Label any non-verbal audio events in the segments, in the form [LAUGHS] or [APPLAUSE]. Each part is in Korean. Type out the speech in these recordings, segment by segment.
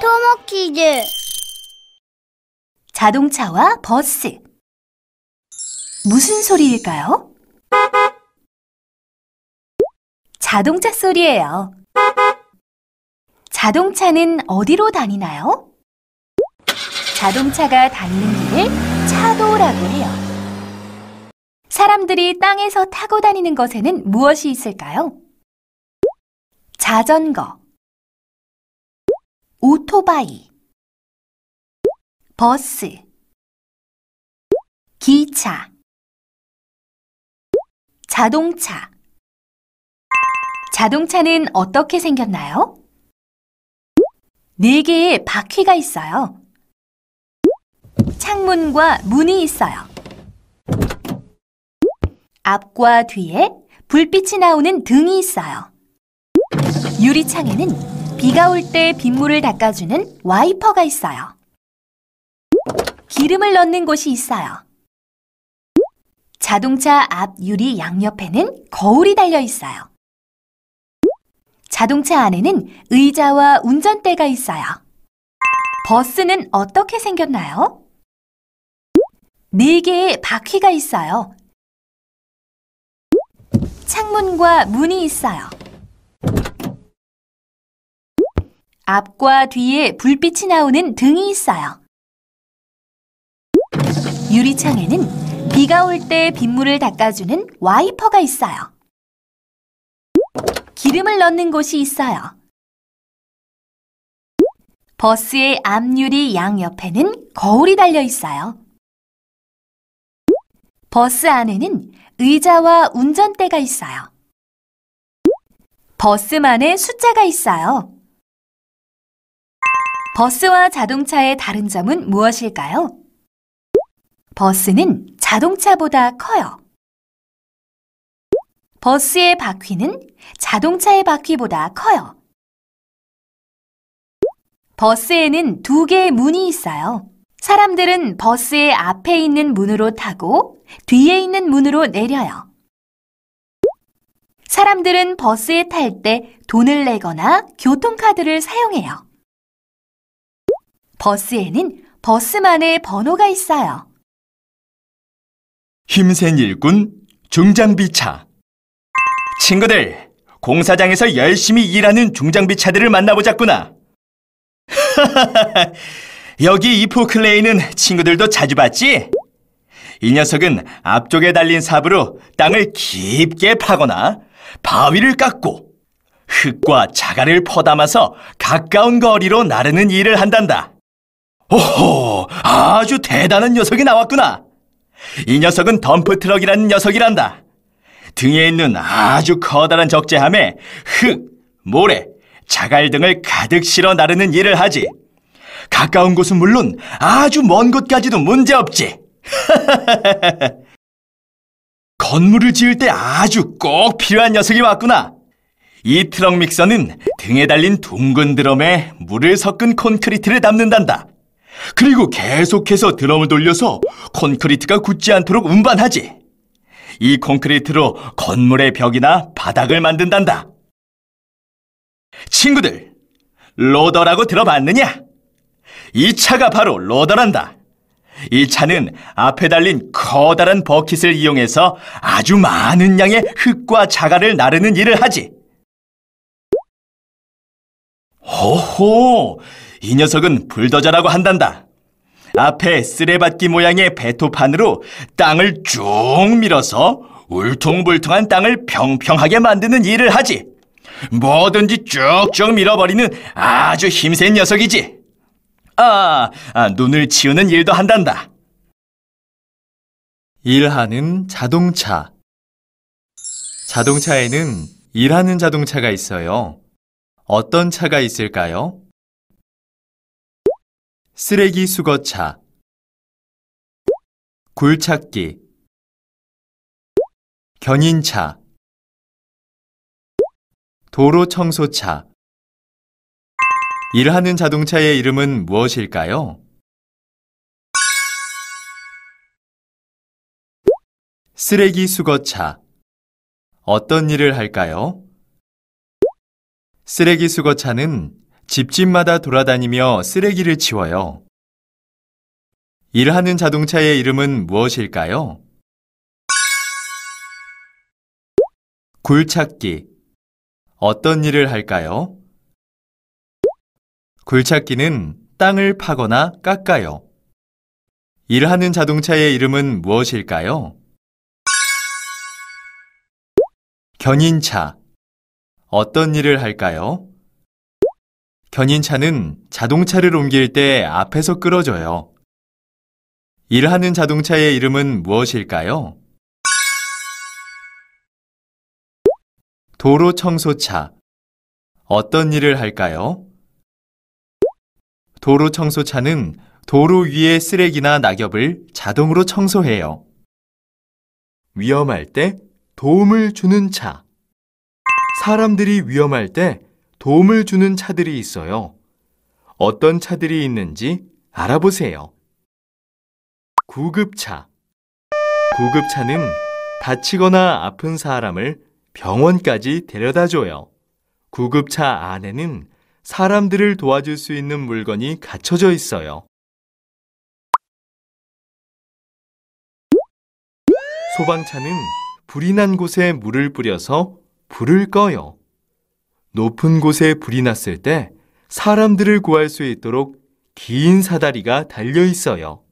토모키즈 자동차와 버스 무슨 소리일까요? 자동차 소리예요. 자동차는 어디로 다니나요? 자동차가 다니는 길을 차도라고 해요. 사람들이 땅에서 타고 다니는 것에는 무엇이 있을까요? 자전거 오토바이 버스 기차 자동차 자동차는 어떻게 생겼나요? 네 개의 바퀴가 있어요. 창문과 문이 있어요. 앞과 뒤에 불빛이 나오는 등이 있어요. 유리창에는 비가 올 때 빗물을 닦아주는 와이퍼가 있어요. 기름을 넣는 곳이 있어요. 자동차 앞 유리 양옆에는 거울이 달려 있어요. 자동차 안에는 의자와 운전대가 있어요. 버스는 어떻게 생겼나요? 네 개의 바퀴가 있어요. 창문과 문이 있어요. 앞과 뒤에 불빛이 나오는 등이 있어요. 유리창에는 비가 올 때 빗물을 닦아주는 와이퍼가 있어요. 기름을 넣는 곳이 있어요. 버스의 앞유리 양옆에는 거울이 달려 있어요. 버스 안에는 의자와 운전대가 있어요. 버스만의 숫자가 있어요. 버스와 자동차의 다른 점은 무엇일까요? 버스는 자동차보다 커요. 버스의 바퀴는 자동차의 바퀴보다 커요. 버스에는 두 개의 문이 있어요. 사람들은 버스의 앞에 있는 문으로 타고 뒤에 있는 문으로 내려요. 사람들은 버스에 탈 때 돈을 내거나 교통카드를 사용해요. 버스에는 버스만의 번호가 있어요. 힘센 일꾼 중장비차 친구들, 공사장에서 열심히 일하는 중장비차들을 만나보자꾸나. [LAUGHS] 여기 이포클레이는 친구들도 자주 봤지? 이 녀석은 앞쪽에 달린 삽으로 땅을 깊게 파거나 바위를 깎고 흙과 자갈을 퍼담아서 가까운 거리로 나르는 일을 한단다. 오호, 아주 대단한 녀석이 나왔구나. 이 녀석은 덤프트럭이라는 녀석이란다. 등에 있는 아주 커다란 적재함에 흙, 모래, 자갈 등을 가득 실어 나르는 일을 하지. 가까운 곳은 물론 아주 먼 곳까지도 문제없지. [LAUGHS] 건물을 지을 때 아주 꼭 필요한 녀석이 왔구나. 이 트럭 믹서는 등에 달린 둥근 드럼에 물을 섞은 콘크리트를 담는단다. 그리고 계속해서 드럼을 돌려서 콘크리트가 굳지 않도록 운반하지. 이 콘크리트로 건물의 벽이나 바닥을 만든단다. 친구들, 로더라고 들어봤느냐? 이 차가 바로 로더란다. 이 차는 앞에 달린 커다란 버킷을 이용해서 아주 많은 양의 흙과 자갈을 나르는 일을 하지. 허허, 이 녀석은 불더자라고 한단다. 앞에 쓰레받기 모양의 배토판으로 땅을 쭉 밀어서 울퉁불퉁한 땅을 평평하게 만드는 일을 하지. 뭐든지 쭉쭉 밀어버리는 아주 힘센 녀석이지. 아, 아 눈을 치우는 일도 한단다. 일하는 자동차 자동차에는 일하는 자동차가 있어요. 어떤 차가 있을까요? 쓰레기 수거차 굴찾기 견인차 도로 청소차 일하는 자동차의 이름은 무엇일까요? 쓰레기 수거차 어떤 일을 할까요? 쓰레기 수거차는 집집마다 돌아다니며 쓰레기를 치워요. 일하는 자동차의 이름은 무엇일까요? 굴찾기. 어떤 일을 할까요? 굴찾기는 땅을 파거나 깎아요. 일하는 자동차의 이름은 무엇일까요? 견인차. 어떤 일을 할까요? 견인차는 자동차를 옮길 때 앞에서 끌어줘요. 일하는 자동차의 이름은 무엇일까요? 도로 청소차. 어떤 일을 할까요? 도로 청소차는 도로 위에 쓰레기나 낙엽을 자동으로 청소해요. 위험할 때 도움을 주는 차. 사람들이 위험할 때 도움을 주는 차들이 있어요. 어떤 차들이 있는지 알아보세요. 구급차. 구급차는 다치거나 아픈 사람을 병원까지 데려다 줘요. 구급차 안에는 사람들을 도와줄 수 있는 물건이 갖춰져 있어요. 소방차는 불이 난 곳에 물을 뿌려서 불을 꺼요. 높은 곳에 불이 났을 때 사람들을 구할 수 있도록 긴 사다리가 달려 있어요.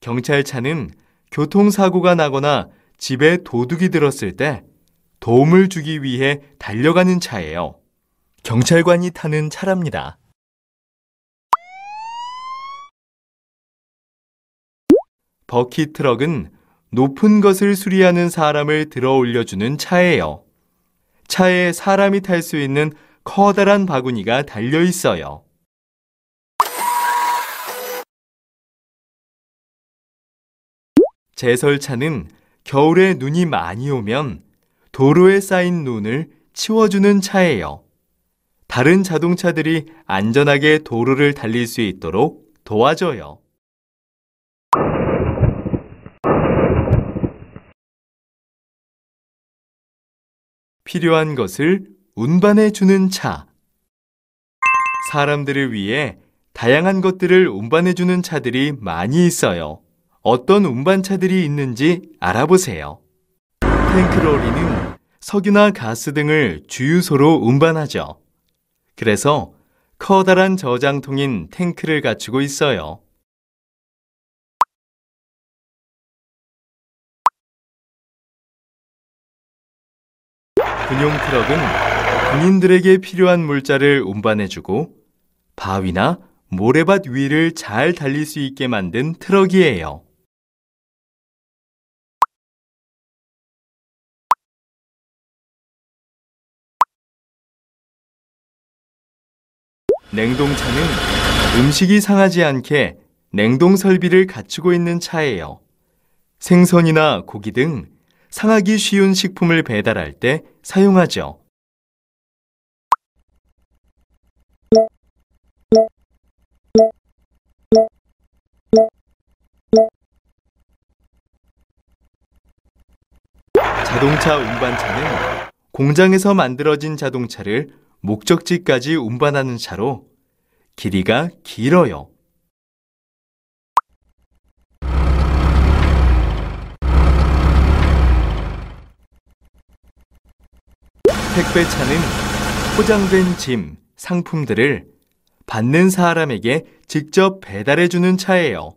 경찰차는 교통사고가 나거나 집에 도둑이 들었을 때 도움을 주기 위해 달려가는 차예요. 경찰관이 타는 차랍니다. 버킷 트럭은 높은 것을 수리하는 사람을 들어 올려주는 차예요. 차에 사람이 탈 수 있는 커다란 바구니가 달려 있어요. 제설차는 겨울에 눈이 많이 오면 도로에 쌓인 눈을 치워주는 차예요. 다른 자동차들이 안전하게 도로를 달릴 수 있도록 도와줘요. 필요한 것을 운반해 주는 차. 사람들을 위해 다양한 것들을 운반해 주는 차들이 많이 있어요. 어떤 운반차들이 있는지 알아보세요. 탱크로리는 석유나 가스 등을 주유소로 운반하죠. 그래서 커다란 저장통인 탱크를 갖추고 있어요. 군용 트럭은 군인들에게 필요한 물자를 운반해주고 바위나 모래밭 위를 잘 달릴 수 있게 만든 트럭이에요. 냉동차는 음식이 상하지 않게 냉동 설비를 갖추고 있는 차예요. 생선이나 고기 등 상하기 쉬운 식품을 배달할 때 사용하죠. 자동차 운반차는 공장에서 만들어진 자동차를 목적지까지 운반하는 차로 길이가 길어요. 택배차는 포장된 짐, 상품들을 받는 사람에게 직접 배달해주는 차예요.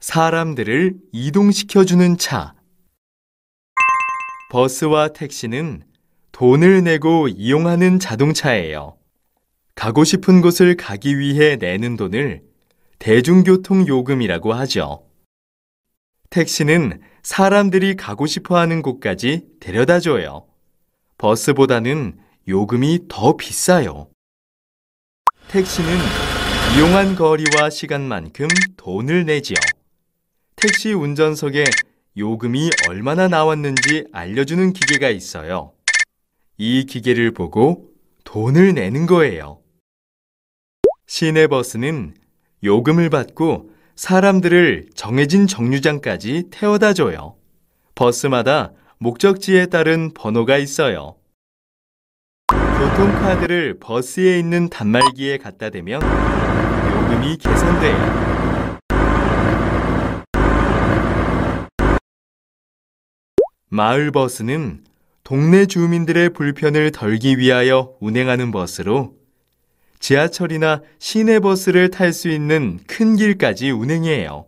사람들을 이동시켜주는 차. 버스와 택시는 돈을 내고 이용하는 자동차예요. 가고 싶은 곳을 가기 위해 내는 돈을 대중교통 요금이라고 하죠. 택시는 사람들이 가고 싶어 하는 곳까지 데려다 줘요. 버스보다는 요금이 더 비싸요. 택시는 이용한 거리와 시간만큼 돈을 내지요. 택시 운전석에 요금이 얼마나 나왔는지 알려주는 기계가 있어요. 이 기계를 보고 돈을 내는 거예요. 시내버스는 요금을 받고 사람들을 정해진 정류장까지 태워다 줘요. 버스마다 목적지에 따른 번호가 있어요. 교통카드를 버스에 있는 단말기에 갖다 대면 요금이 계산돼요 마을버스는 동네 주민들의 불편을 덜기 위하여 운행하는 버스로 지하철이나 시내버스를 탈 수 있는 큰 길까지 운행해요.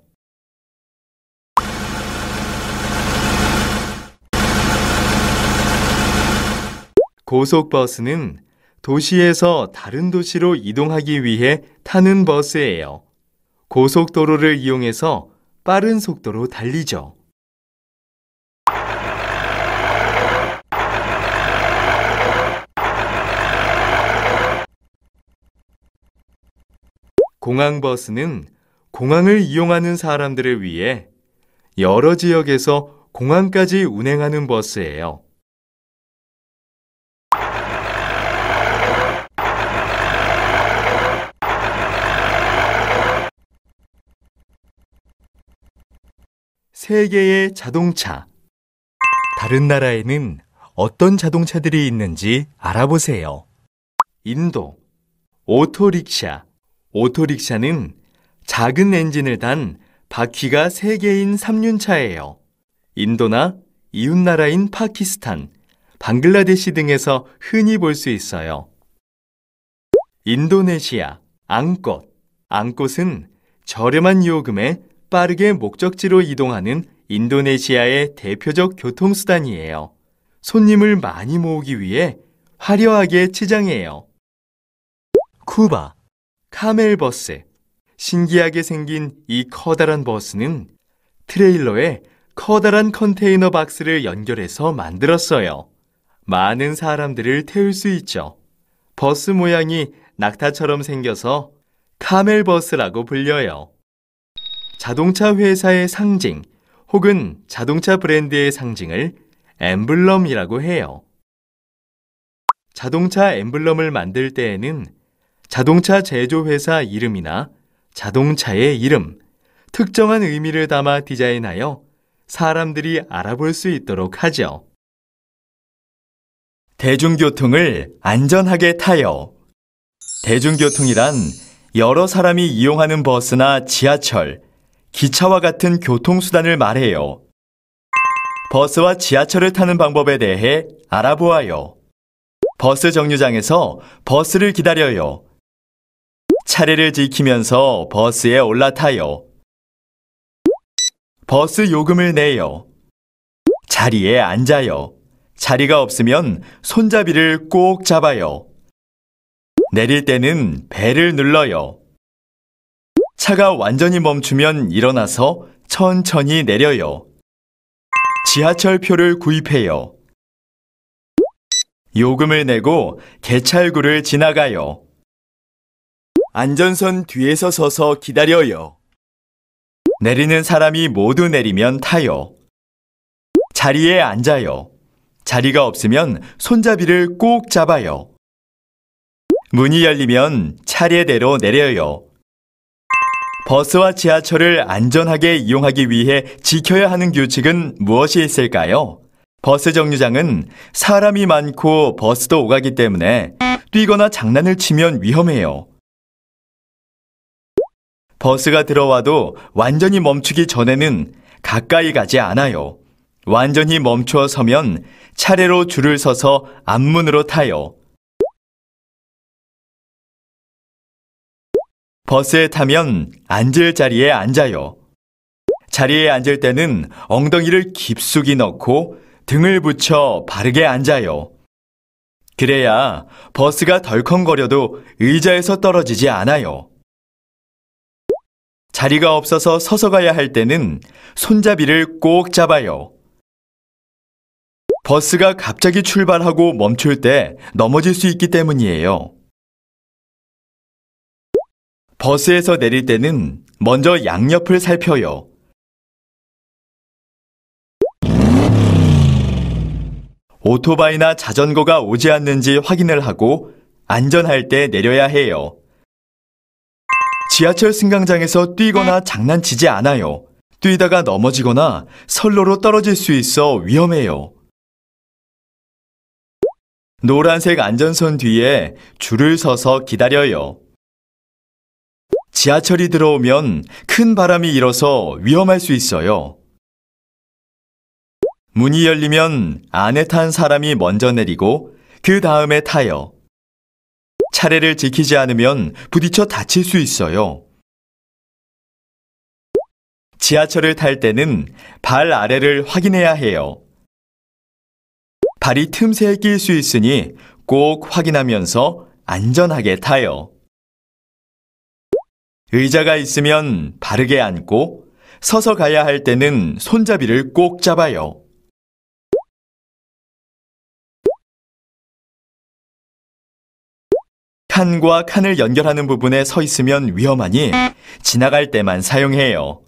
고속버스는 도시에서 다른 도시로 이동하기 위해 타는 버스예요. 고속도로를 이용해서 빠른 속도로 달리죠. 공항버스는 공항을 이용하는 사람들을 위해 여러 지역에서 공항까지 운행하는 버스예요. 세계의 자동차. 다른 나라에는 어떤 자동차들이 있는지 알아보세요. 인도, 오토릭샤. 오토릭샤는 작은 엔진을 단 바퀴가 3개인 3륜차예요. 인도나 이웃나라인 파키스탄, 방글라데시 등에서 흔히 볼 수 있어요. 인도네시아, 앙꽃. 앙꽃은 저렴한 요금에 빠르게 목적지로 이동하는 인도네시아의 대표적 교통수단이에요. 손님을 많이 모으기 위해 화려하게 치장해요. 쿠바, 카멜버스. 신기하게 생긴 이 커다란 버스는 트레일러에 커다란 컨테이너 박스를 연결해서 만들었어요. 많은 사람들을 태울 수 있죠. 버스 모양이 낙타처럼 생겨서 카멜버스라고 불려요. 자동차 회사의 상징 혹은 자동차 브랜드의 상징을 엠블럼이라고 해요. 자동차 엠블럼을 만들 때에는 자동차 제조회사 이름이나 자동차의 이름, 특정한 의미를 담아 디자인하여 사람들이 알아볼 수 있도록 하죠. 대중교통을 안전하게 타요. 대중교통이란 여러 사람이 이용하는 버스나 지하철, 기차와 같은 교통수단을 말해요. 버스와 지하철을 타는 방법에 대해 알아보아요. 버스 정류장에서 버스를 기다려요. 차례를 지키면서 버스에 올라타요. 버스 요금을 내요. 자리에 앉아요. 자리가 없으면 손잡이를 꼭 잡아요. 내릴 때는 배를 눌러요. 차가 완전히 멈추면 일어나서 천천히 내려요. 지하철표를 구입해요. 요금을 내고 개찰구를 지나가요. 안전선 뒤에서 서서 기다려요. 내리는 사람이 모두 내리면 타요. 자리에 앉아요. 자리가 없으면 손잡이를 꼭 잡아요. 문이 열리면 차례대로 내려요. 버스와 지하철을 안전하게 이용하기 위해 지켜야 하는 규칙은 무엇이 있을까요? 버스 정류장은 사람이 많고 버스도 오가기 때문에 뛰거나 장난을 치면 위험해요. 버스가 들어와도 완전히 멈추기 전에는 가까이 가지 않아요. 완전히 멈춰 서면 차례로 줄을 서서 앞문으로 타요. 버스에 타면 앉을 자리에 앉아요. 자리에 앉을 때는 엉덩이를 깊숙이 넣고 등을 붙여 바르게 앉아요. 그래야 버스가 덜컹거려도 의자에서 떨어지지 않아요. 자리가 없어서 서서 가야 할 때는 손잡이를 꼭 잡아요. 버스가 갑자기 출발하고 멈출 때 넘어질 수 있기 때문이에요. 버스에서 내릴 때는 먼저 양옆을 살펴요. 오토바이나 자전거가 오지 않는지 확인을 하고 안전할 때 내려야 해요. 지하철 승강장에서 뛰거나 네. 장난치지 않아요. 뛰다가 넘어지거나 선로로 떨어질 수 있어 위험해요. 노란색 안전선 뒤에 줄을 서서 기다려요. 지하철이 들어오면 큰 바람이 일어서 위험할 수 있어요. 문이 열리면 안에 탄 사람이 먼저 내리고 그 다음에 타요. 차례를 지키지 않으면 부딪혀 다칠 수 있어요. 지하철을 탈 때는 발 아래를 확인해야 해요. 발이 틈새에 낄 수 있으니 꼭 확인하면서 안전하게 타요. 의자가 있으면 바르게 앉고 서서 가야 할 때는 손잡이를 꼭 잡아요. 칸과 칸을 연결하는 부분에 서 있으면 위험하니 지나갈 때만 사용해요.